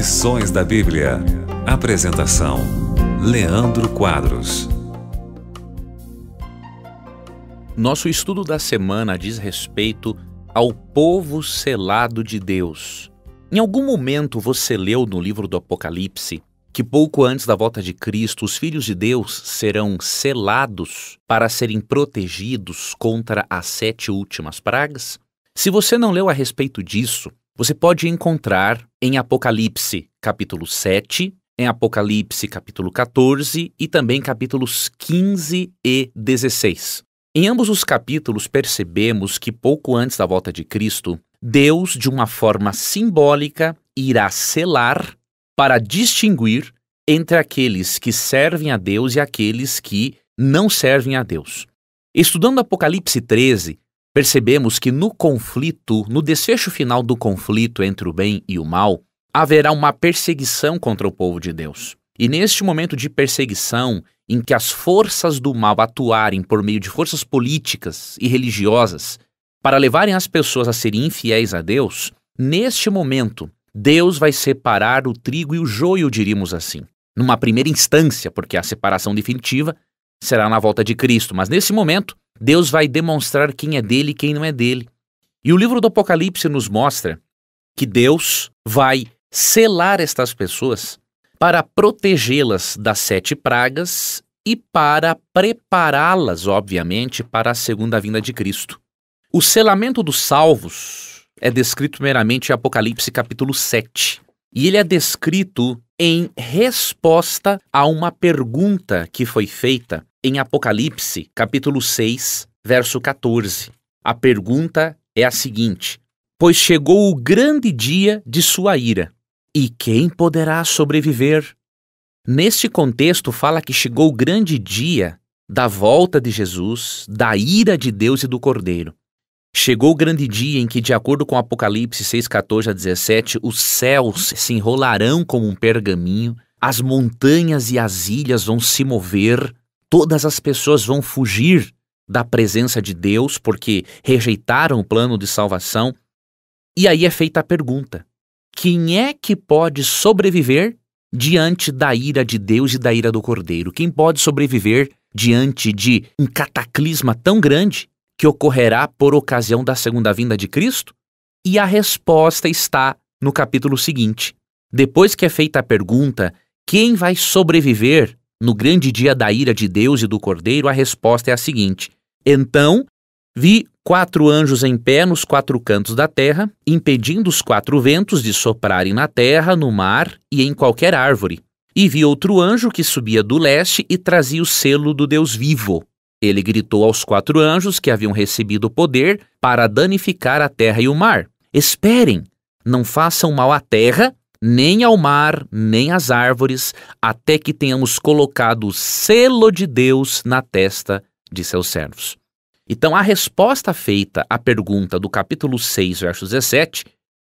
Lições da Bíblia. Apresentação: Leandro Quadros. Nosso estudo da semana diz respeito ao povo selado de Deus. Em algum momento você leu no livro do Apocalipse que pouco antes da volta de Cristo os filhos de Deus serão selados para serem protegidos contra as sete últimas pragas? Se você não leu a respeito disso, você pode encontrar em Apocalipse, capítulo 7, em Apocalipse, capítulo 14 e também capítulos 15 e 16. Em ambos os capítulos, percebemos que pouco antes da volta de Cristo, Deus, de uma forma simbólica, irá selar para distinguir entre aqueles que servem a Deus e aqueles que não servem a Deus. Estudando Apocalipse 13, percebemos que no conflito, no desfecho final do conflito entre o bem e o mal, haverá uma perseguição contra o povo de Deus. E neste momento de perseguição, em que as forças do mal atuarem por meio de forças políticas e religiosas para levarem as pessoas a serem infiéis a Deus, neste momento, Deus vai separar o trigo e o joio, diríamos assim. Numa primeira instância, porque a separação definitiva será na volta de Cristo, mas nesse momento, Deus vai demonstrar quem é dele e quem não é dele. E o livro do Apocalipse nos mostra que Deus vai selar estas pessoas para protegê-las das sete pragas e para prepará-las, obviamente, para a segunda vinda de Cristo. O selamento dos salvos é descrito meramente em Apocalipse capítulo 7. E ele é descrito em resposta a uma pergunta que foi feita em Apocalipse, capítulo 6, verso 14. A pergunta é a seguinte: Pois chegou o grande dia de sua ira, e quem poderá sobreviver? Neste contexto, fala que chegou o grande dia da volta de Jesus, da ira de Deus e do Cordeiro. Chegou o grande dia em que, de acordo com Apocalipse 6, 14 a 17, os céus se enrolarão como um pergaminho, as montanhas e as ilhas vão se mover, todas as pessoas vão fugir da presença de Deus porque rejeitaram o plano de salvação. E aí é feita a pergunta: quem é que pode sobreviver diante da ira de Deus e da ira do Cordeiro? Quem pode sobreviver diante de um cataclisma tão grande que ocorrerá por ocasião da segunda vinda de Cristo? E a resposta está no capítulo seguinte. Depois que é feita a pergunta: quem vai sobreviver no grande dia da ira de Deus e do Cordeiro, a resposta é a seguinte: Então vi quatro anjos em pé nos quatro cantos da terra, impedindo os quatro ventos de soprarem na terra, no mar e em qualquer árvore. E vi outro anjo que subia do leste e trazia o selo do Deus vivo. Ele gritou aos quatro anjos que haviam recebido o poder para danificar a terra e o mar: Esperem, não façam mal à terra, nem ao mar, nem às árvores, até que tenhamos colocado o selo de Deus na testa de seus servos. Então, a resposta feita à pergunta do capítulo 6, verso 17,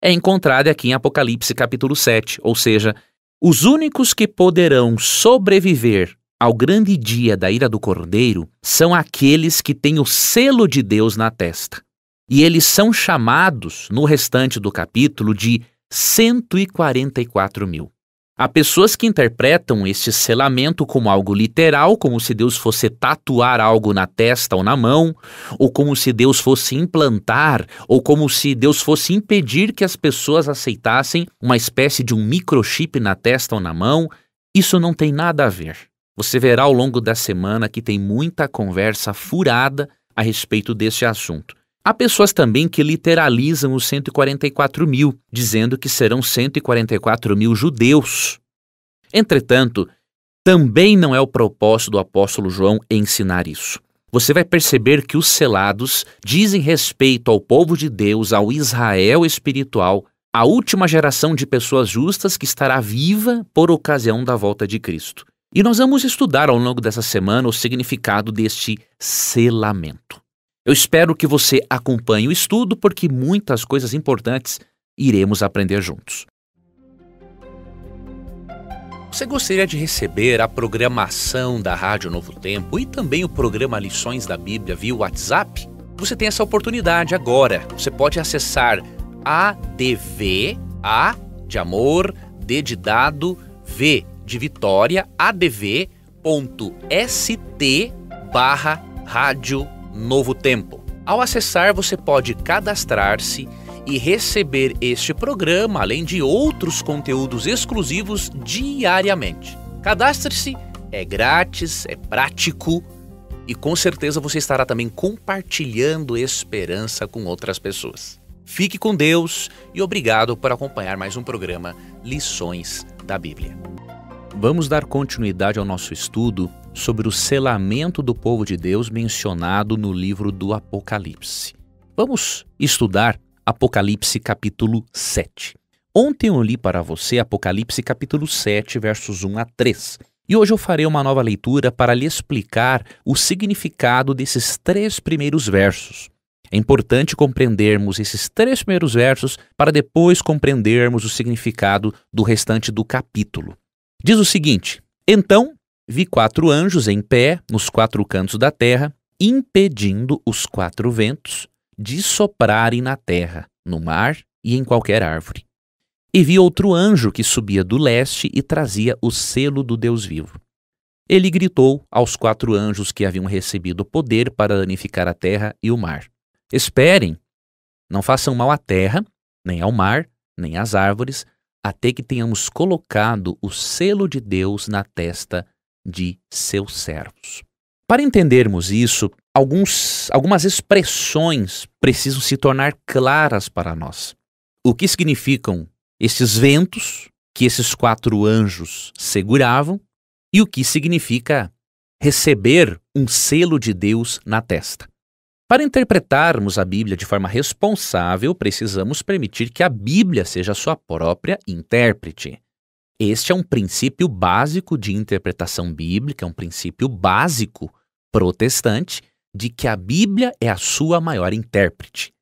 é encontrada aqui em Apocalipse, capítulo 7, ou seja, os únicos que poderão sobreviver ao grande dia da ira do Cordeiro são aqueles que têm o selo de Deus na testa. E eles são chamados, no restante do capítulo, de 144 mil. Há pessoas que interpretam este selamento como algo literal, como se Deus fosse tatuar algo na testa ou na mão, ou como se Deus fosse implantar, ou como se Deus fosse impedir que as pessoas aceitassem uma espécie de um microchip na testa ou na mão. Isso não tem nada a ver. Você verá ao longo da semana que tem muita conversa furada a respeito desse assunto. Há pessoas também que literalizam os 144 mil, dizendo que serão 144 mil judeus. Entretanto, também não é o propósito do apóstolo João ensinar isso. Você vai perceber que os selados dizem respeito ao povo de Deus, ao Israel espiritual, a última geração de pessoas justas que estará viva por ocasião da volta de Cristo. E nós vamos estudar ao longo dessa semana o significado deste selamento. Eu espero que você acompanhe o estudo, porque muitas coisas importantes iremos aprender juntos. Você gostaria de receber a programação da Rádio Novo Tempo e também o programa Lições da Bíblia via WhatsApp? Você tem essa oportunidade agora. Você pode acessar adv, a de amor, d de dado, v de vitória, adv.st barra rádio Novo Tempo. Ao acessar, você pode cadastrar-se e receber este programa, além de outros conteúdos exclusivos diariamente. Cadastre-se, é grátis, é prático e com certeza você estará também compartilhando esperança com outras pessoas. Fique com Deus e obrigado por acompanhar mais um programa Lições da Bíblia. Vamos dar continuidade ao nosso estudo sobre o selamento do povo de Deus mencionado no livro do Apocalipse. Vamos estudar Apocalipse capítulo 7. Ontem eu li para você Apocalipse capítulo 7, versos 1 a 3. E hoje eu farei uma nova leitura para lhe explicar o significado desses três primeiros versos. É importante compreendermos esses três primeiros versos para depois compreendermos o significado do restante do capítulo. Diz o seguinte: Então Vi quatro anjos em pé nos quatro cantos da terra, impedindo os quatro ventos de soprarem na terra, no mar e em qualquer árvore. E vi outro anjo que subia do leste e trazia o selo do Deus vivo. Ele gritou aos quatro anjos que haviam recebido poder para danificar a terra e o mar: Esperem! Não façam mal à terra, nem ao mar, nem às árvores, até que tenhamos colocado o selo de Deus na testa de seus servos. Para entendermos isso, alguns, algumas expressões precisam se tornar claras para nós. O que significam esses ventos que esses quatro anjos seguravam e o que significa receber um selo de Deus na testa. Para interpretarmos a Bíblia de forma responsável, precisamos permitir que a Bíblia seja sua própria intérprete. Este é um princípio básico de interpretação bíblica, é um princípio básico protestante de que a Bíblia é a sua maior intérprete.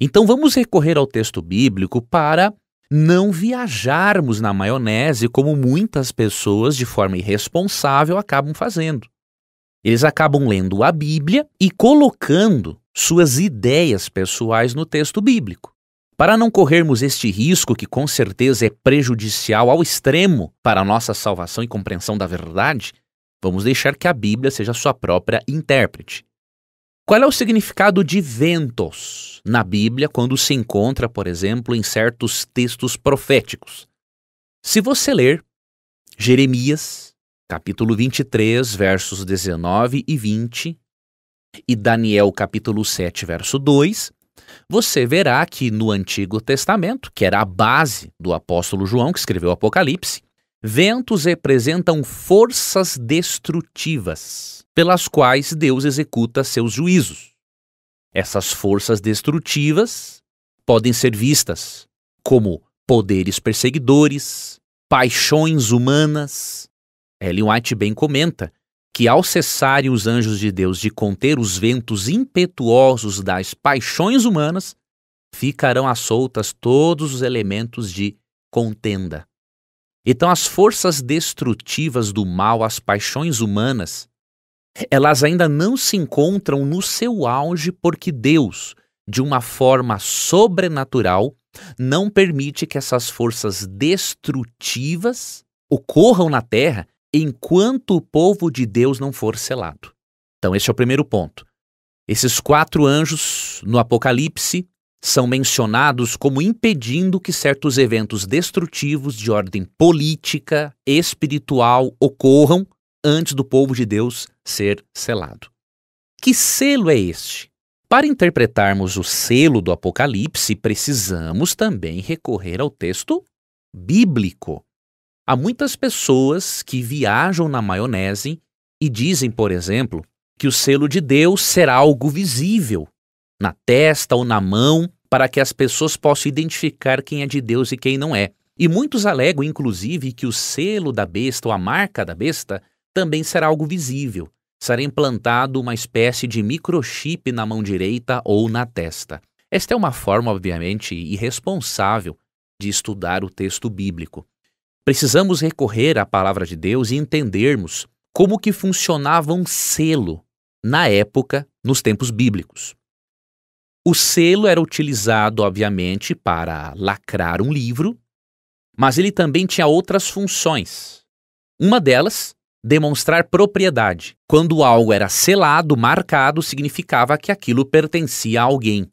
Então vamos recorrer ao texto bíblico para não viajarmos na maionese como muitas pessoas de forma irresponsável acabam fazendo. Eles acabam lendo a Bíblia e colocando suas ideias pessoais no texto bíblico. Para não corrermos este risco, que com certeza é prejudicial ao extremo para a nossa salvação e compreensão da verdade, vamos deixar que a Bíblia seja sua própria intérprete. Qual é o significado de ventos na Bíblia quando se encontra, por exemplo, em certos textos proféticos? Se você ler Jeremias, capítulo 23, versos 19 e 20, e Daniel, capítulo 7, verso 2, você verá que no Antigo Testamento, que era a base do apóstolo João, que escreveu o Apocalipse, ventos representam forças destrutivas pelas quais Deus executa seus juízos. Essas forças destrutivas podem ser vistas como poderes perseguidores, paixões humanas. Ellen White bem comenta que, ao cessarem os anjos de Deus de conter os ventos impetuosos das paixões humanas, ficarão à soltas todos os elementos de contenda. Então, as forças destrutivas do mal, as paixões humanas, elas ainda não se encontram no seu auge porque Deus, de uma forma sobrenatural, não permite que essas forças destrutivas ocorram na Terra enquanto o povo de Deus não for selado. Então, esse é o primeiro ponto. Esses quatro anjos no Apocalipse são mencionados como impedindo que certos eventos destrutivos de ordem política, espiritual ocorram antes do povo de Deus ser selado. Que selo é este? Para interpretarmos o selo do Apocalipse, precisamos também recorrer ao texto bíblico. Há muitas pessoas que viajam na maionese e dizem, por exemplo, que o selo de Deus será algo visível na testa ou na mão para que as pessoas possam identificar quem é de Deus e quem não é. E muitos alegam, inclusive, que o selo da besta ou a marca da besta também será algo visível. Será implantado uma espécie de microchip na mão direita ou na testa. Esta é uma forma, obviamente, irresponsável de estudar o texto bíblico. Precisamos recorrer à palavra de Deus e entendermos como que funcionava um selo na época, nos tempos bíblicos. O selo era utilizado, obviamente, para lacrar um livro, mas ele também tinha outras funções. Uma delas, demonstrar propriedade. Quando algo era selado, marcado, significava que aquilo pertencia a alguém.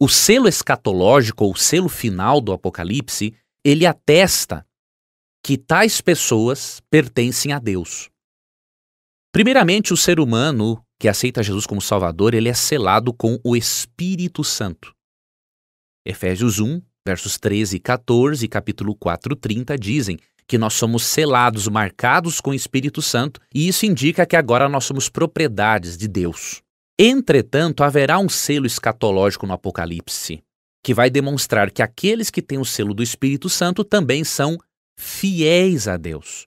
O selo escatológico ou selo final do Apocalipse, ele atesta que tais pessoas pertencem a Deus. Primeiramente, o ser humano que aceita Jesus como Salvador, ele é selado com o Espírito Santo. Efésios 1, versos 13 e 14, capítulo 4, 30 dizem que nós somos selados, marcados com o Espírito Santo, e isso indica que agora nós somos propriedades de Deus. Entretanto, haverá um selo escatológico no Apocalipse, que vai demonstrar que aqueles que têm o selo do Espírito Santo também são fiéis a Deus.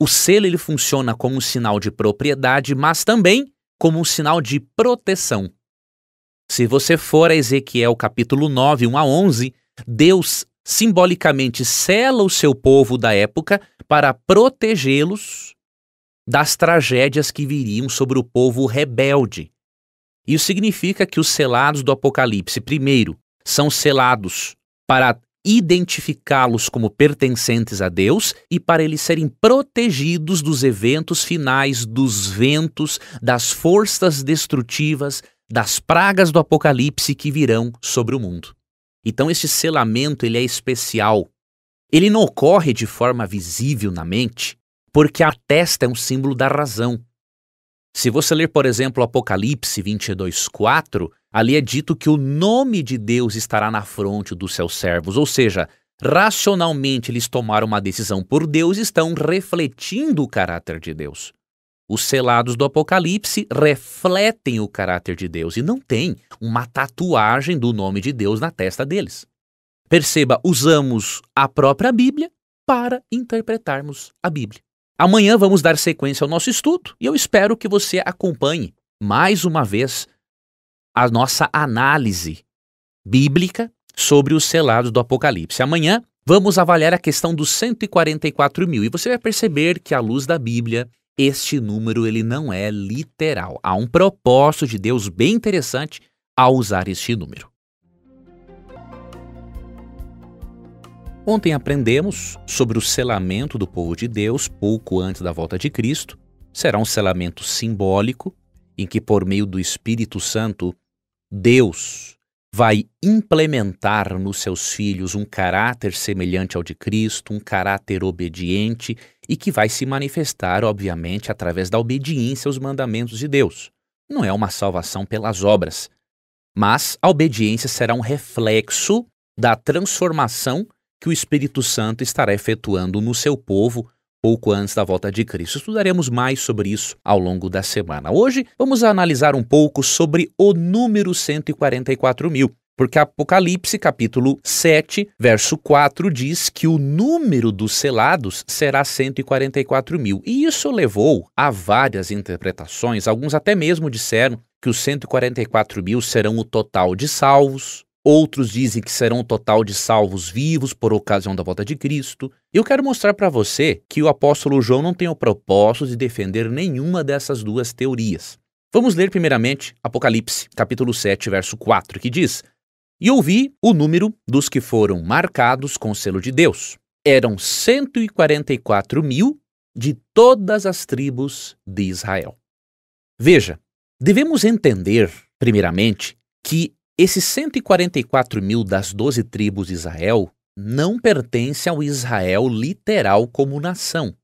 O selo ele funciona como um sinal de propriedade, mas também como um sinal de proteção. Se você for a Ezequiel capítulo 9, 1 a 11, Deus simbolicamente sela o seu povo da época para protegê-los das tragédias que viriam sobre o povo rebelde. Isso significa que os selados do Apocalipse, primeiro, são selados para identificá-los como pertencentes a Deus e para eles serem protegidos dos eventos finais, dos ventos, das forças destrutivas, das pragas do apocalipse que virão sobre o mundo. Então esse selamento ele é especial. Ele não ocorre de forma visível na mente, porque a testa é um símbolo da razão. Se você ler, por exemplo, Apocalipse 22:4, ali é dito que o nome de Deus estará na fronte dos seus servos, ou seja, racionalmente eles tomaram uma decisão por Deus e estão refletindo o caráter de Deus. Os selados do Apocalipse refletem o caráter de Deus e não tem uma tatuagem do nome de Deus na testa deles. Perceba, usamos a própria Bíblia para interpretarmos a Bíblia. Amanhã vamos dar sequência ao nosso estudo e eu espero que você acompanhe mais uma vez a nossa análise bíblica sobre os selados do Apocalipse. Amanhã vamos avaliar a questão dos 144 mil e você vai perceber que, à luz da Bíblia, este número ele não é literal. Há um propósito de Deus bem interessante ao usar este número. Ontem aprendemos sobre o selamento do povo de Deus pouco antes da volta de Cristo. Será um selamento simbólico, em que, por meio do Espírito Santo, Deus vai implementar nos seus filhos um caráter semelhante ao de Cristo, um caráter obediente e que vai se manifestar, obviamente, através da obediência aos mandamentos de Deus. Não é uma salvação pelas obras, mas a obediência será um reflexo da transformação que o Espírito Santo estará efetuando no seu povo pouco antes da volta de Cristo. Estudaremos mais sobre isso ao longo da semana. Hoje vamos analisar um pouco sobre o número 144 mil. Porque Apocalipse, capítulo 7, verso 4, diz que o número dos selados será 144 mil. E isso levou a várias interpretações. Alguns até mesmo disseram que os 144 mil serão o total de salvos, Outros dizem que serão um total de salvos vivos por ocasião da volta de Cristo. Eu quero mostrar para você que o apóstolo João não tem o propósito de defender nenhuma dessas duas teorias. Vamos ler primeiramente Apocalipse, capítulo 7, verso 4, que diz: E ouvi o número dos que foram marcados com o selo de Deus. Eram 144 mil de todas as tribos de Israel. Veja, devemos entender, primeiramente, que esses 144 mil das 12 tribos de Israel não pertence ao Israel literal como nação.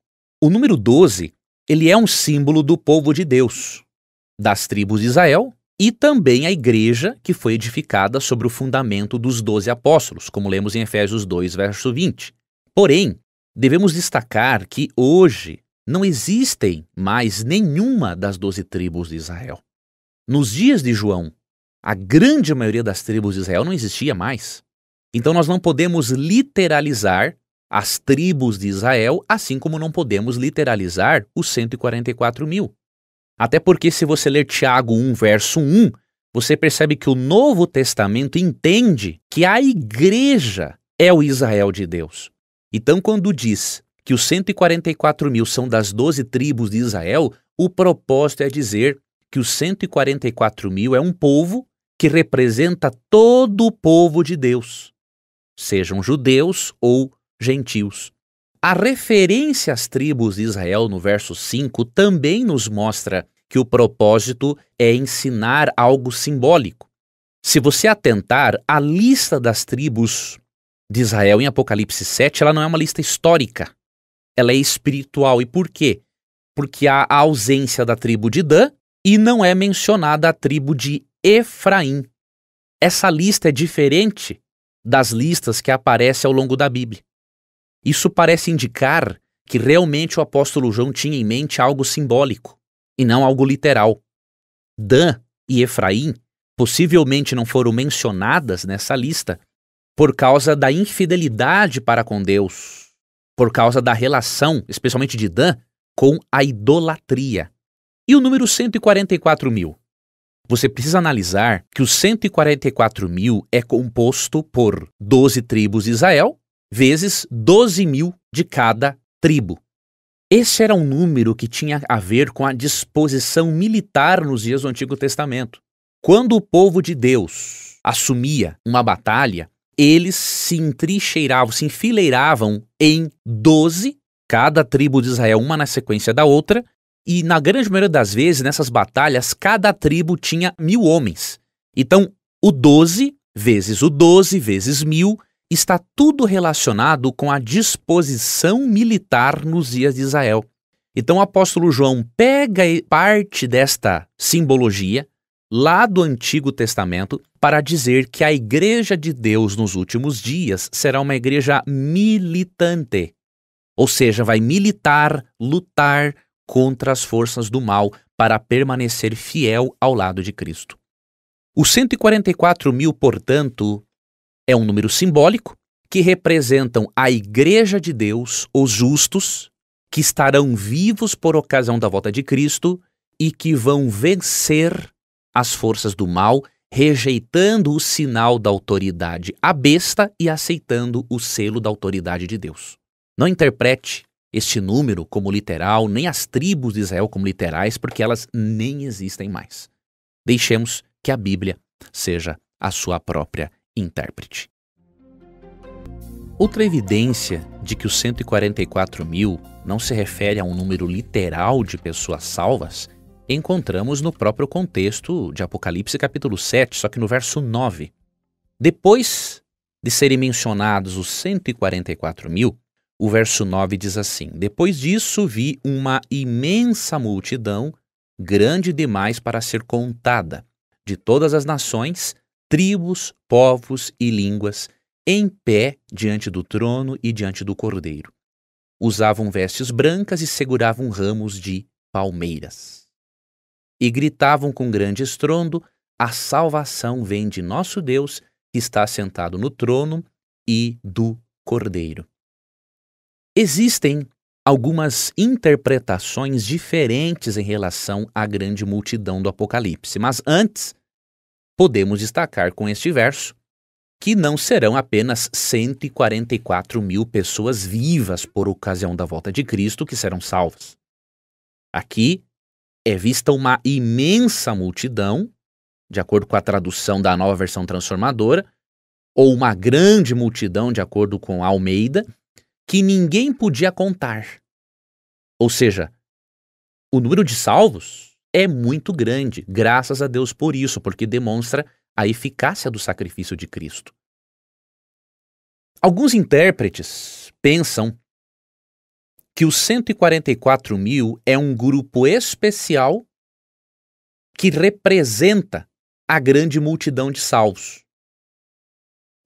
O número 12, ele é um símbolo do povo de Deus, das tribos de Israel e também a igreja que foi edificada sobre o fundamento dos 12 apóstolos, como lemos em Efésios 2, verso 20. Porém, devemos destacar que hoje não existem mais nenhuma das 12 tribos de Israel. Nos dias de João, a grande maioria das tribos de Israel não existia mais. Então nós não podemos literalizar as tribos de Israel, assim como não podemos literalizar os 144 mil. Até porque, se você ler Tiago 1, verso 1, você percebe que o Novo Testamento entende que a igreja é o Israel de Deus. Então, quando diz que os 144 mil são das 12 tribos de Israel, o propósito é dizer que os 144 mil é um povo que representa todo o povo de Deus, sejam judeus ou gentios. A referência às tribos de Israel no verso 5 também nos mostra que o propósito é ensinar algo simbólico. Se você atentar, a lista das tribos de Israel em Apocalipse 7, ela não é uma lista histórica. Ela é espiritual. E por quê? Porque há a ausência da tribo de Dan e não é mencionada a tribo de Efraim. Essa lista é diferente das listas que aparecem ao longo da Bíblia. Isso parece indicar que realmente o apóstolo João tinha em mente algo simbólico e não algo literal. Dan e Efraim possivelmente não foram mencionadas nessa lista por causa da infidelidade para com Deus, por causa da relação, especialmente de Dan, com a idolatria. E o número 144 mil? você precisa analisar que os 144 mil é composto por 12 tribos de Israel, vezes 12 mil de cada tribo. Esse era um número que tinha a ver com a disposição militar nos dias do Antigo Testamento. Quando o povo de Deus assumia uma batalha, eles se entrincheiravam, se enfileiravam em 12, cada tribo de Israel, uma na sequência da outra, e na grande maioria das vezes, nessas batalhas, cada tribo tinha mil homens. Então, o 12 vezes o 12 vezes mil está tudo relacionado com a disposição militar nos dias de Israel. Então o apóstolo João pega parte desta simbologia lá do Antigo Testamento para dizer que a igreja de Deus nos últimos dias será uma igreja militante, ou seja, vai militar, lutar, contra as forças do mal para permanecer fiel ao lado de Cristo. Os 144 mil, portanto, é um número simbólico que representam a Igreja de Deus, os justos, que estarão vivos por ocasião da volta de Cristo e que vão vencer as forças do mal, rejeitando o sinal da autoridade à besta e aceitando o selo da autoridade de Deus. Não interprete este número como literal, nem as tribos de Israel como literais, porque elas nem existem mais. Deixemos que a Bíblia seja a sua própria intérprete. Outra evidência de que os 144 mil não se refere a um número literal de pessoas salvas encontramos no próprio contexto de Apocalipse capítulo 7, só que no verso 9. Depois de serem mencionados os 144 mil, o verso 9 diz assim: Depois disso vi uma imensa multidão, grande demais para ser contada, de todas as nações, tribos, povos e línguas, em pé diante do trono e diante do cordeiro. Usavam vestes brancas e seguravam ramos de palmeiras. E gritavam com grande estrondo: A salvação vem de nosso Deus, que está sentado no trono e do cordeiro. Existem algumas interpretações diferentes em relação à grande multidão do Apocalipse, mas antes podemos destacar com este verso que não serão apenas 144 mil pessoas vivas por ocasião da volta de Cristo que serão salvas. Aqui é vista uma imensa multidão, de acordo com a tradução da nova versão transformadora, ou uma grande multidão, de acordo com Almeida, que ninguém podia contar. Ou seja, o número de salvos é muito grande, graças a Deus por isso, porque demonstra a eficácia do sacrifício de Cristo. Alguns intérpretes pensam que os 144 mil é um grupo especial que representa a grande multidão de salvos.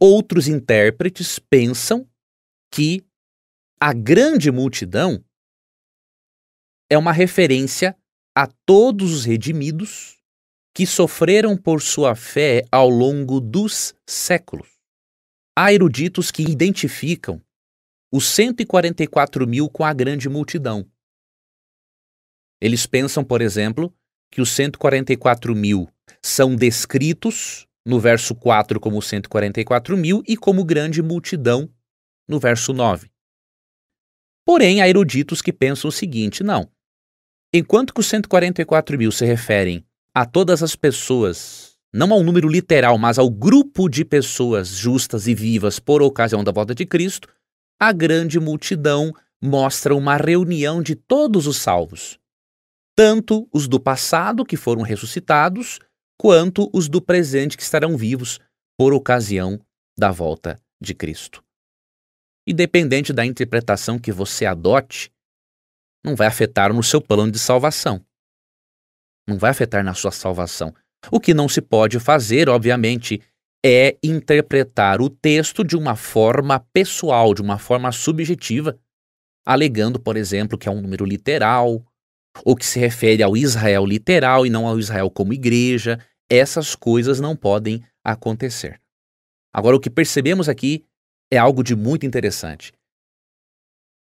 Outros intérpretes pensam que a grande multidão é uma referência a todos os redimidos que sofreram por sua fé ao longo dos séculos. Há eruditos que identificam os 144 mil com a grande multidão. Eles pensam, por exemplo, que os 144 mil são descritos no verso 4 como 144 mil e como grande multidão no verso 9. Porém, há eruditos que pensam o seguinte: não. Enquanto que os 144 mil se referem a todas as pessoas, não ao número literal, mas ao grupo de pessoas justas e vivas por ocasião da volta de Cristo, a grande multidão mostra uma reunião de todos os salvos, tanto os do passado que foram ressuscitados, quanto os do presente que estarão vivos por ocasião da volta de Cristo independente da interpretação que você adote, não vai afetar no seu plano de salvação. Não vai afetar na sua salvação. O que não se pode fazer, obviamente, é interpretar o texto de uma forma pessoal, de uma forma subjetiva, alegando, por exemplo, que é um número literal, ou que se refere ao Israel literal e não ao Israel como igreja. Essas coisas não podem acontecer. Agora, o que percebemos aqui é algo de muito interessante.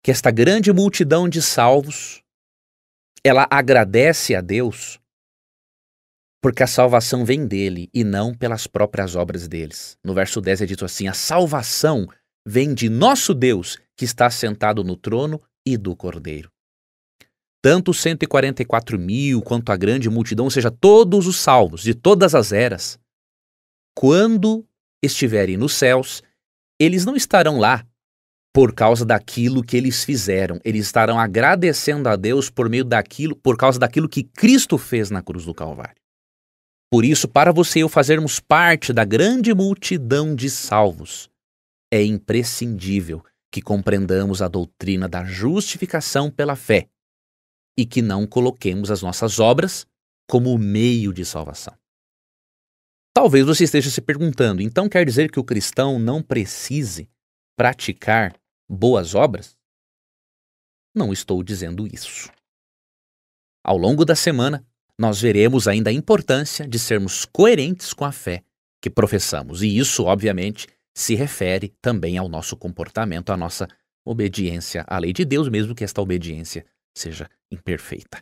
Que esta grande multidão de salvos, ela agradece a Deus porque a salvação vem dele e não pelas próprias obras deles. No verso 10 é dito assim: a salvação vem de nosso Deus que está sentado no trono e do Cordeiro. Tanto os 144 mil quanto a grande multidão, ou seja, todos os salvos de todas as eras, quando estiverem nos céus, eles não estarão lá por causa daquilo que eles fizeram. Eles estarão agradecendo a Deus por meio daquilo, por causa daquilo que Cristo fez na cruz do Calvário. Por isso, para você e eu fazermos parte da grande multidão de salvos, é imprescindível que compreendamos a doutrina da justificação pela fé e que não coloquemos as nossas obras como meio de salvação. Talvez você esteja se perguntando, então quer dizer que o cristão não precise praticar boas obras? Não estou dizendo isso. Ao longo da semana, nós veremos ainda a importância de sermos coerentes com a fé que professamos, e isso, obviamente, se refere também ao nosso comportamento, à nossa obediência à lei de Deus, mesmo que esta obediência seja imperfeita.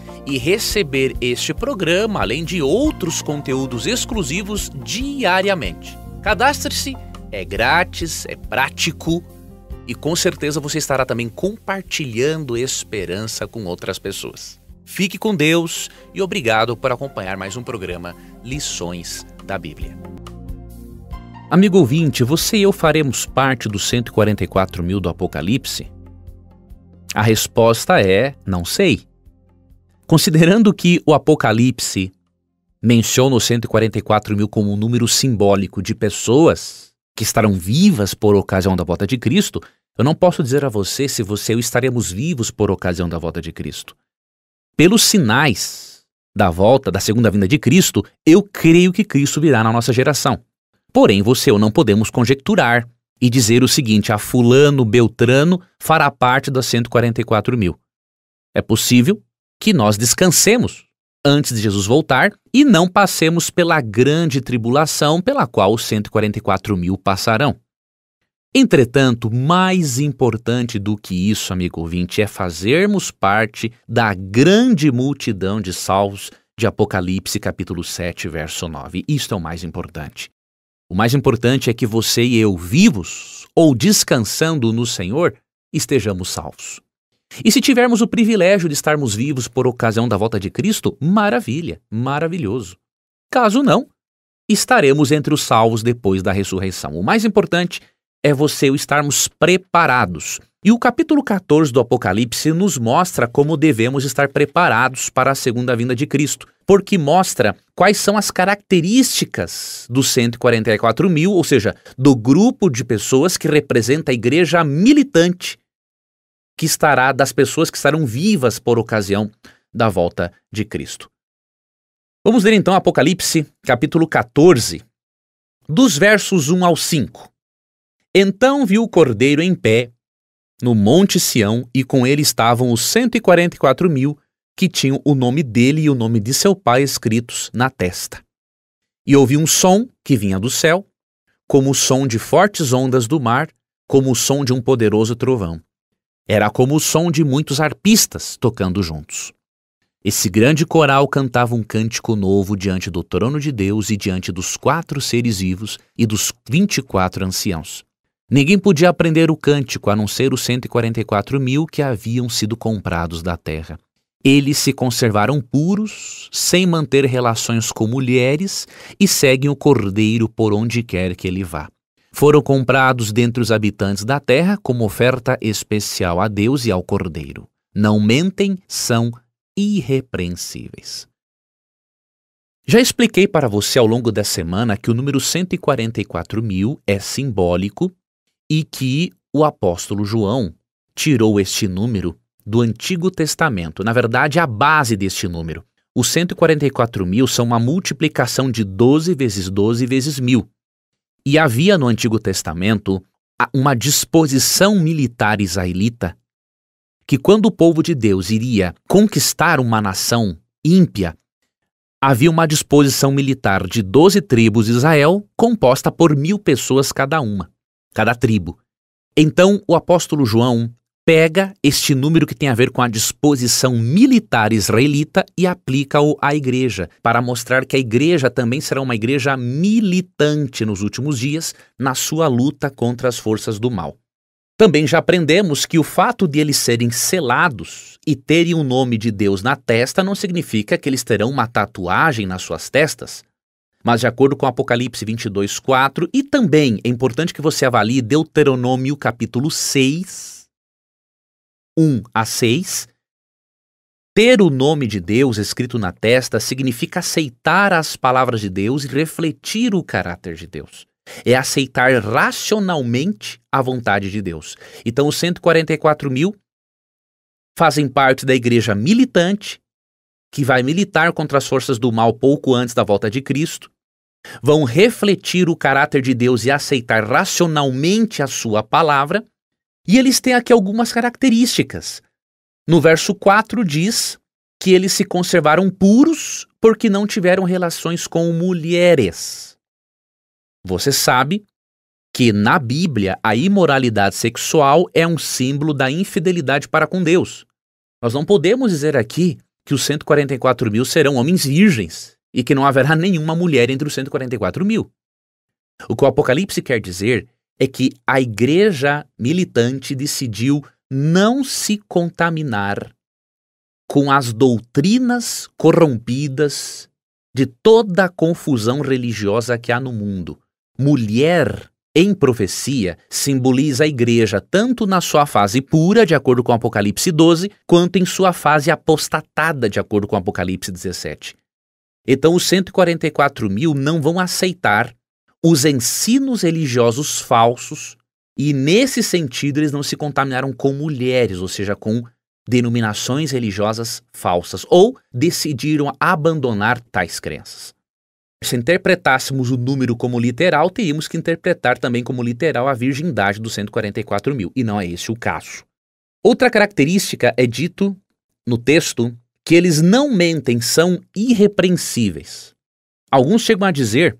e receber este programa, além de outros conteúdos exclusivos diariamente. Cadastre-se, é grátis, é prático e com certeza você estará também compartilhando esperança com outras pessoas. Fique com Deus e obrigado por acompanhar mais um programa Lições da Bíblia. Amigo ouvinte, você e eu faremos parte dos 144 mil do Apocalipse? A resposta é: não sei. Considerando que o Apocalipse menciona os 144 mil como um número simbólico de pessoas que estarão vivas por ocasião da volta de Cristo, eu não posso dizer a você se você ou estaremos vivos por ocasião da volta de Cristo. Pelos sinais da volta, da segunda vinda de Cristo, eu creio que Cristo virá na nossa geração. Porém, você ou não podemos conjecturar e dizer o seguinte: a Fulano Beltrano fará parte das 144 mil. É possível que nós descansemos antes de Jesus voltar e não passemos pela grande tribulação pela qual os 144 mil passarão. Entretanto, mais importante do que isso, amigo ouvinte, é fazermos parte da grande multidão de salvos de Apocalipse capítulo 7, verso 9. Isto é o mais importante. O mais importante é que você e eu, vivos ou descansando no Senhor, estejamos salvos. E se tivermos o privilégio de estarmos vivos por ocasião da volta de Cristo, maravilha, maravilhoso. Caso não, estaremos entre os salvos depois da ressurreição. O mais importante é você estarmos preparados. E o capítulo 14 do Apocalipse nos mostra como devemos estar preparados para a segunda vinda de Cristo, porque mostra quais são as características dos 144 mil, ou seja, do grupo de pessoas que representa a igreja militante que estará, das pessoas que estarão vivas por ocasião da volta de Cristo. Vamos ler então Apocalipse, capítulo 14, dos versos 1 ao 5. Então viu o cordeiro em pé no Monte Sião, e com ele estavam os 144 mil que tinham o nome dele e o nome de seu pai escritos na testa. E ouvi um som que vinha do céu, como o som de fortes ondas do mar, como o som de um poderoso trovão. Era como o som de muitos arpistas tocando juntos. Esse grande coral cantava um cântico novo diante do trono de Deus e diante dos quatro seres vivos e dos vinte e quatro anciãos. Ninguém podia aprender o cântico a não ser os 144 mil que haviam sido comprados da terra. Eles se conservaram puros, sem manter relações com mulheres e seguem o cordeiro por onde quer que ele vá foram comprados dentre os habitantes da terra como oferta especial a Deus e ao Cordeiro. Não mentem, são irrepreensíveis. Já expliquei para você ao longo da semana que o número 144 mil é simbólico e que o apóstolo João tirou este número do Antigo Testamento, na verdade, a base deste número. Os 144 mil são uma multiplicação de 12 vezes 12 vezes mil, e havia no Antigo Testamento uma disposição militar israelita que, quando o povo de Deus iria conquistar uma nação ímpia, havia uma disposição militar de 12 tribos de Israel, composta por mil pessoas cada uma, cada tribo. Então, o apóstolo João pega este número que tem a ver com a disposição militar israelita e aplica-o à igreja, para mostrar que a igreja também será uma igreja militante nos últimos dias na sua luta contra as forças do mal. Também já aprendemos que o fato de eles serem selados e terem o nome de Deus na testa não significa que eles terão uma tatuagem nas suas testas. Mas, de acordo com Apocalipse 22:4 e também é importante que você avalie Deuteronômio capítulo 6, 1 a 6. Ter o nome de Deus escrito na testa significa aceitar as palavras de Deus e refletir o caráter de Deus. É aceitar racionalmente a vontade de Deus. Então, os 144 mil fazem parte da igreja militante, que vai militar contra as forças do mal pouco antes da volta de Cristo, vão refletir o caráter de Deus e aceitar racionalmente a sua palavra, e eles têm aqui algumas características. No verso 4 diz que eles se conservaram puros porque não tiveram relações com mulheres. Você sabe que na Bíblia a imoralidade sexual é um símbolo da infidelidade para com Deus. Nós não podemos dizer aqui que os 144 mil serão homens virgens e que não haverá nenhuma mulher entre os 144 mil. O que o Apocalipse quer dizer é que a igreja militante decidiu não se contaminar com as doutrinas corrompidas de toda a confusão religiosa que há no mundo. Mulher em profecia simboliza a igreja tanto na sua fase pura, de acordo com Apocalipse 12, quanto em sua fase apostatada, de acordo com Apocalipse 17. Então, os 144 mil não vão aceitar os ensinos religiosos falsos, e nesse sentido eles não se contaminaram com mulheres, ou seja, com denominações religiosas falsas, ou decidiram abandonar tais crenças. Se interpretássemos o número como literal, teríamos que interpretar também como literal a virgindade dos 144 mil, e não é esse o caso. Outra característica é dito no texto que eles não mentem, são irrepreensíveis. Alguns chegam a dizer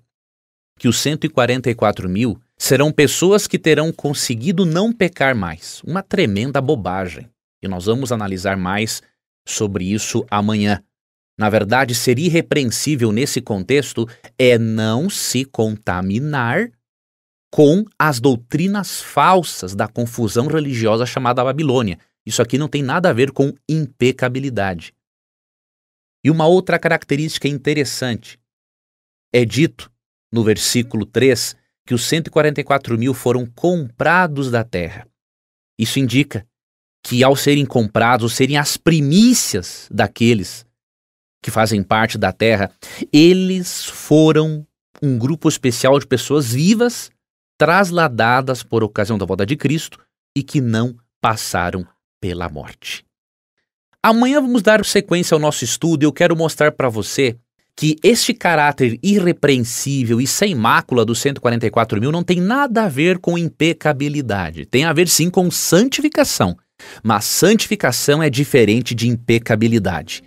que os 144 mil serão pessoas que terão conseguido não pecar mais. Uma tremenda bobagem. E nós vamos analisar mais sobre isso amanhã. Na verdade, ser irrepreensível nesse contexto é não se contaminar com as doutrinas falsas da confusão religiosa chamada Babilônia. Isso aqui não tem nada a ver com impecabilidade. E uma outra característica interessante: é dito no versículo 3, que os 144 mil foram comprados da terra. Isso indica que, ao serem comprados, serem as primícias daqueles que fazem parte da terra, eles foram um grupo especial de pessoas vivas trasladadas por ocasião da volta de Cristo e que não passaram pela morte. Amanhã vamos dar sequência ao nosso estudo e eu quero mostrar para você que este caráter irrepreensível e sem mácula dos 144 mil não tem nada a ver com impecabilidade. Tem a ver sim com santificação. Mas santificação é diferente de impecabilidade.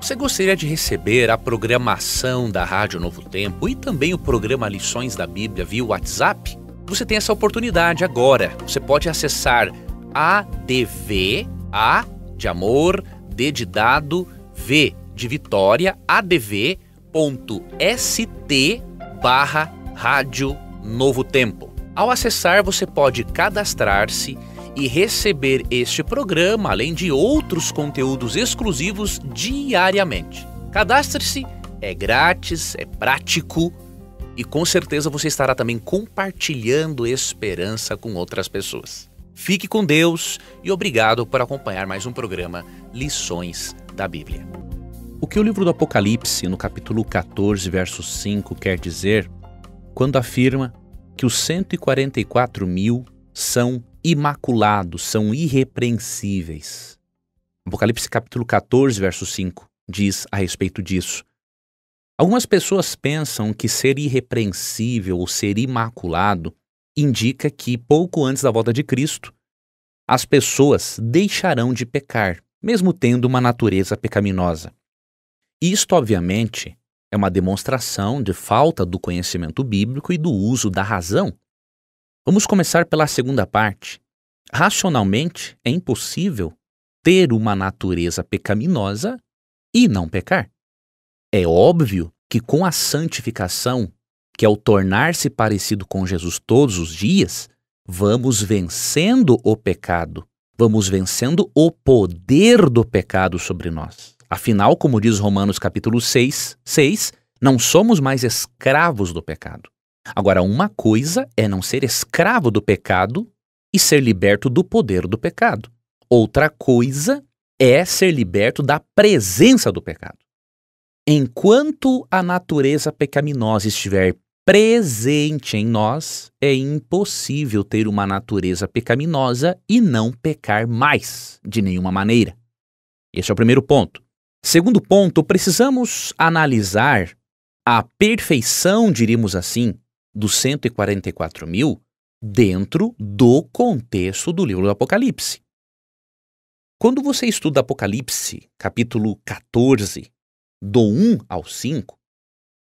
Você gostaria de receber a programação da Rádio Novo Tempo e também o programa Lições da Bíblia via WhatsApp? Você tem essa oportunidade agora. Você pode acessar adv, a de amor, d de dado, v de Vitória, adv.st barra rádio Novo Tempo. Ao acessar, você pode cadastrar-se e receber este programa, além de outros conteúdos exclusivos diariamente. Cadastre-se, é grátis, é prático e com certeza você estará também compartilhando esperança com outras pessoas. Fique com Deus e obrigado por acompanhar mais um programa Lições da Bíblia. O que o livro do Apocalipse, no capítulo 14, verso 5, quer dizer quando afirma que os 144 mil são imaculados, são irrepreensíveis. Apocalipse capítulo 14, verso 5 diz a respeito disso. Algumas pessoas pensam que ser irrepreensível ou ser imaculado indica que pouco antes da volta de Cristo, as pessoas deixarão de pecar, mesmo tendo uma natureza pecaminosa. Isto, obviamente, é uma demonstração de falta do conhecimento bíblico e do uso da razão. Vamos começar pela segunda parte. Racionalmente é impossível ter uma natureza pecaminosa e não pecar. É óbvio que com a santificação, que é o tornar-se parecido com Jesus todos os dias, vamos vencendo o pecado, vamos vencendo o poder do pecado sobre nós. Afinal, como diz Romanos capítulo 6, 6, não somos mais escravos do pecado. Agora, uma coisa é não ser escravo do pecado e ser liberto do poder do pecado. Outra coisa é ser liberto da presença do pecado. Enquanto a natureza pecaminosa estiver presente em nós, é impossível ter uma natureza pecaminosa e não pecar mais, de nenhuma maneira. Esse é o primeiro ponto. Segundo ponto, precisamos analisar a perfeição, diríamos assim, dos 144 mil dentro do contexto do livro do Apocalipse. Quando você estuda Apocalipse, capítulo 14, do 1 ao 5,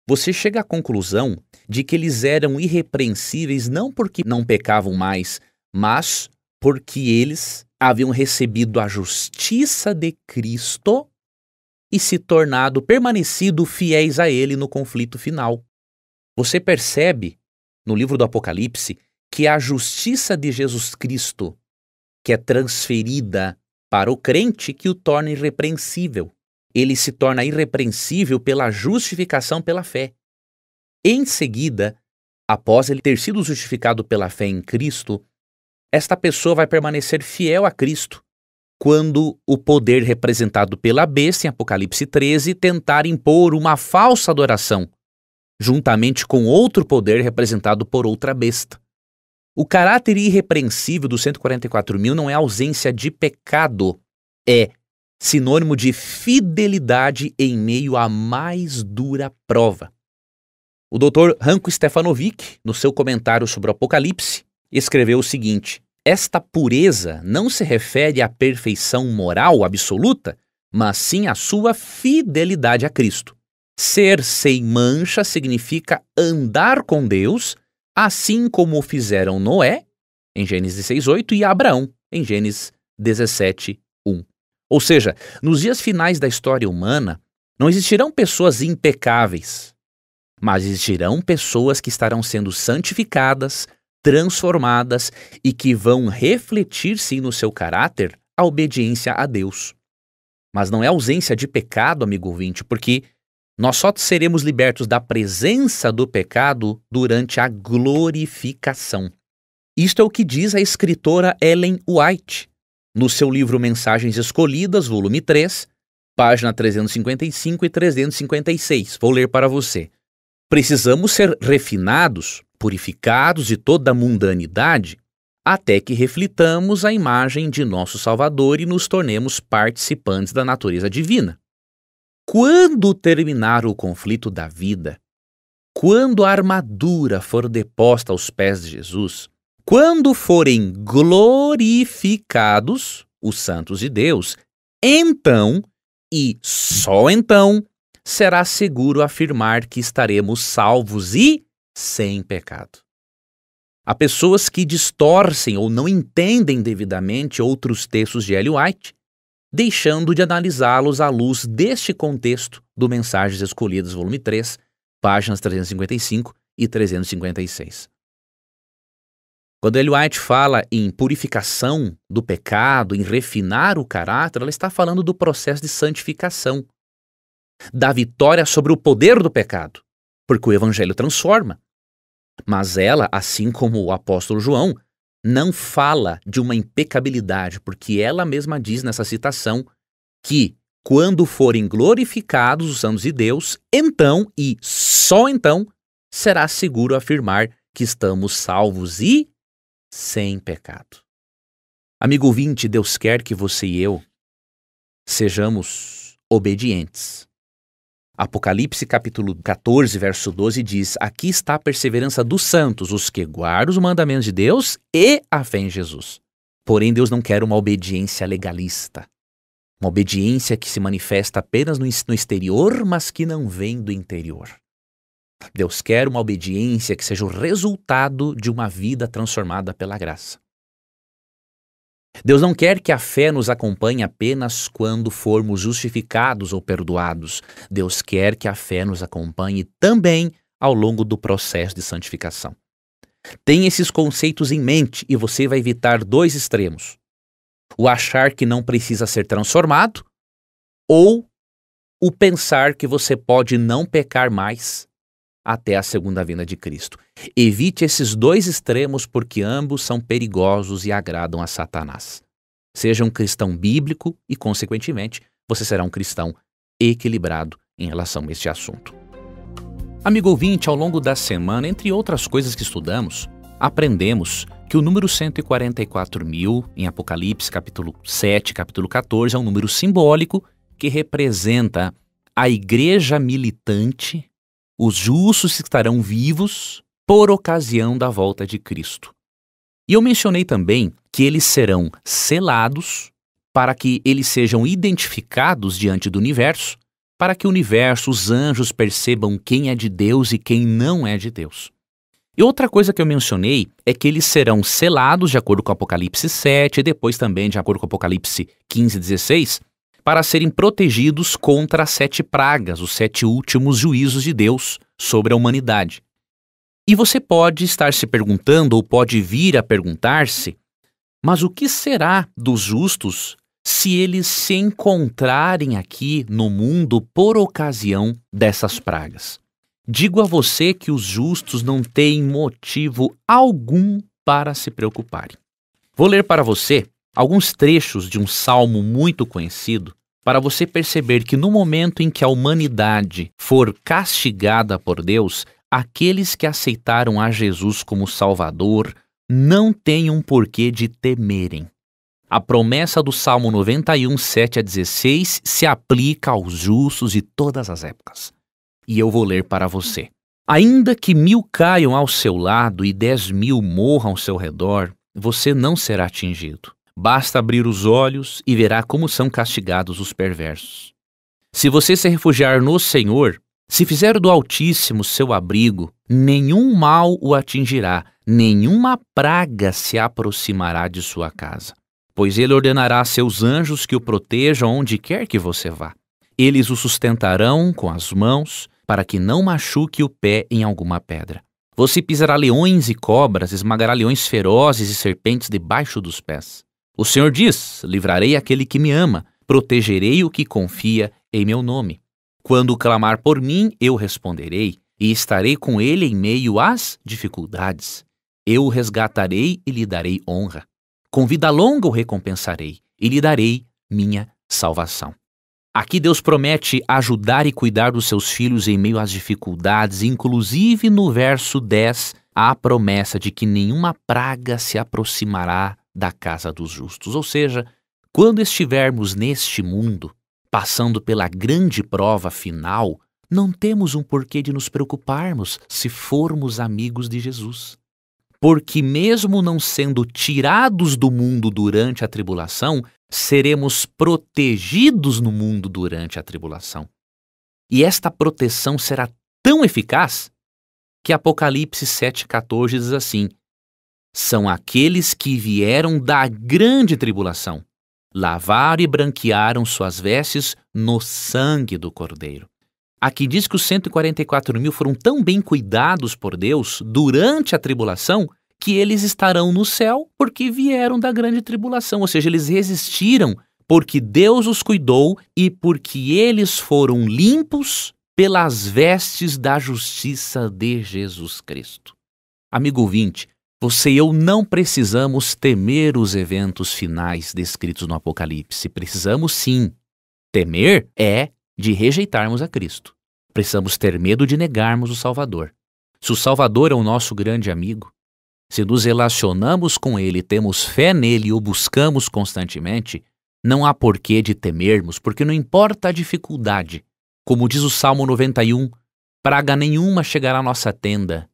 você chega à conclusão de que eles eram irrepreensíveis não porque não pecavam mais, mas porque eles haviam recebido a justiça de Cristo e se tornado permanecido fiéis a ele no conflito final. Você percebe, no livro do Apocalipse, que a justiça de Jesus Cristo, que é transferida para o crente, que o torna irrepreensível. Ele se torna irrepreensível pela justificação pela fé. Em seguida, após ele ter sido justificado pela fé em Cristo, esta pessoa vai permanecer fiel a Cristo quando o poder representado pela besta, em Apocalipse 13, tentar impor uma falsa adoração, juntamente com outro poder representado por outra besta. O caráter irrepreensível dos 144 mil não é ausência de pecado, é sinônimo de fidelidade em meio à mais dura prova. O Dr. Ranko Stefanovic, no seu comentário sobre o Apocalipse, escreveu o seguinte: esta pureza não se refere à perfeição moral absoluta, mas sim à sua fidelidade a Cristo. Ser sem mancha significa andar com Deus, assim como fizeram Noé, em Gênesis 6,8, e Abraão, em Gênesis 17:1). Ou seja, nos dias finais da história humana, não existirão pessoas impecáveis, mas existirão pessoas que estarão sendo santificadas, transformadas e que vão refletir sim no seu caráter a obediência a Deus. Mas não é ausência de pecado, amigo ouvinte, porque nós só seremos libertos da presença do pecado durante a glorificação. Isto é o que diz a escritora Ellen White no seu livro Mensagens Escolhidas, volume 3, página 355 e 356. Vou ler para você. Precisamos ser refinados purificados de toda a mundanidade, até que reflitamos a imagem de nosso Salvador e nos tornemos participantes da natureza divina. Quando terminar o conflito da vida, quando a armadura for deposta aos pés de Jesus, quando forem glorificados os santos de Deus, então e só então será seguro afirmar que estaremos salvos e sem pecado. Há pessoas que distorcem ou não entendem devidamente outros textos de Ellie White, deixando de analisá-los à luz deste contexto do Mensagens Escolhidas, volume 3, páginas 355 e 356. Quando Ellie White fala em purificação do pecado, em refinar o caráter, ela está falando do processo de santificação, da vitória sobre o poder do pecado, porque o evangelho transforma. Mas ela, assim como o apóstolo João, não fala de uma impecabilidade, porque ela mesma diz nessa citação que quando forem glorificados os santos de Deus, então e só então será seguro afirmar que estamos salvos e sem pecado. Amigo ouvinte, Deus quer que você e eu sejamos obedientes Apocalipse capítulo 14, verso 12 diz: Aqui está a perseverança dos santos, os que guardam os mandamentos de Deus e a fé em Jesus. Porém, Deus não quer uma obediência legalista, uma obediência que se manifesta apenas no, no exterior, mas que não vem do interior. Deus quer uma obediência que seja o resultado de uma vida transformada pela graça. Deus não quer que a fé nos acompanhe apenas quando formos justificados ou perdoados. Deus quer que a fé nos acompanhe também ao longo do processo de santificação. Tenha esses conceitos em mente e você vai evitar dois extremos: o achar que não precisa ser transformado ou o pensar que você pode não pecar mais até a segunda vinda de Cristo. Evite esses dois extremos porque ambos são perigosos e agradam a Satanás. Seja um cristão bíblico e, consequentemente, você será um cristão equilibrado em relação a este assunto. Amigo ouvinte, ao longo da semana, entre outras coisas que estudamos, aprendemos que o número 144 mil, em Apocalipse capítulo 7, capítulo 14, é um número simbólico que representa a igreja militante os justos estarão vivos por ocasião da volta de Cristo. E eu mencionei também que eles serão selados para que eles sejam identificados diante do universo, para que o universo, os anjos percebam quem é de Deus e quem não é de Deus. E outra coisa que eu mencionei é que eles serão selados de acordo com Apocalipse 7 e depois também de acordo com Apocalipse 15 e 16, para serem protegidos contra as sete pragas, os sete últimos juízos de Deus sobre a humanidade. E você pode estar se perguntando, ou pode vir a perguntar-se, mas o que será dos justos se eles se encontrarem aqui no mundo por ocasião dessas pragas? Digo a você que os justos não têm motivo algum para se preocuparem. Vou ler para você alguns trechos de um salmo muito conhecido para você perceber que no momento em que a humanidade for castigada por Deus, aqueles que aceitaram a Jesus como Salvador não têm um porquê de temerem. A promessa do Salmo 91, 7 a 16 se aplica aos justos de todas as épocas. E eu vou ler para você. Ainda que mil caiam ao seu lado e dez mil morram ao seu redor, você não será atingido. Basta abrir os olhos e verá como são castigados os perversos. Se você se refugiar no Senhor, se fizer do Altíssimo seu abrigo, nenhum mal o atingirá, nenhuma praga se aproximará de sua casa. Pois ele ordenará a seus anjos que o protejam onde quer que você vá. Eles o sustentarão com as mãos, para que não machuque o pé em alguma pedra. Você pisará leões e cobras, esmagará leões ferozes e serpentes debaixo dos pés. O Senhor diz: Livrarei aquele que me ama, protegerei o que confia em meu nome. Quando clamar por mim, eu responderei e estarei com ele em meio às dificuldades. Eu o resgatarei e lhe darei honra. Com vida longa o recompensarei e lhe darei minha salvação. Aqui Deus promete ajudar e cuidar dos seus filhos em meio às dificuldades, inclusive no verso 10, há a promessa de que nenhuma praga se aproximará da casa dos justos. Ou seja, quando estivermos neste mundo, passando pela grande prova final, não temos um porquê de nos preocuparmos se formos amigos de Jesus. Porque, mesmo não sendo tirados do mundo durante a tribulação, seremos protegidos no mundo durante a tribulação. E esta proteção será tão eficaz que Apocalipse 7,14 diz assim: são aqueles que vieram da grande tribulação, lavaram e branquearam suas vestes no sangue do Cordeiro. Aqui diz que os 144 mil foram tão bem cuidados por Deus durante a tribulação que eles estarão no céu porque vieram da grande tribulação, ou seja, eles resistiram porque Deus os cuidou e porque eles foram limpos pelas vestes da justiça de Jesus Cristo. Amigo ouvinte, você e eu não precisamos temer os eventos finais descritos no Apocalipse. Precisamos sim. Temer é de rejeitarmos a Cristo. Precisamos ter medo de negarmos o Salvador. Se o Salvador é o nosso grande amigo, se nos relacionamos com ele, temos fé nele e o buscamos constantemente, não há porquê de temermos, porque não importa a dificuldade. Como diz o Salmo 91, praga nenhuma chegará à nossa tenda,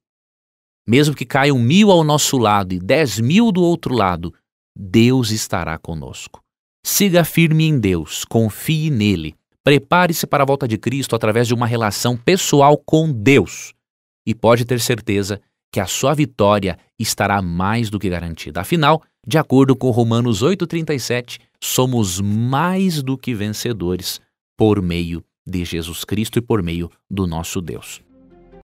mesmo que caiam mil ao nosso lado e dez mil do outro lado, Deus estará conosco. Siga firme em Deus, confie nele. Prepare-se para a volta de Cristo através de uma relação pessoal com Deus. E pode ter certeza que a sua vitória estará mais do que garantida. Afinal, de acordo com Romanos 8,37, somos mais do que vencedores por meio de Jesus Cristo e por meio do nosso Deus.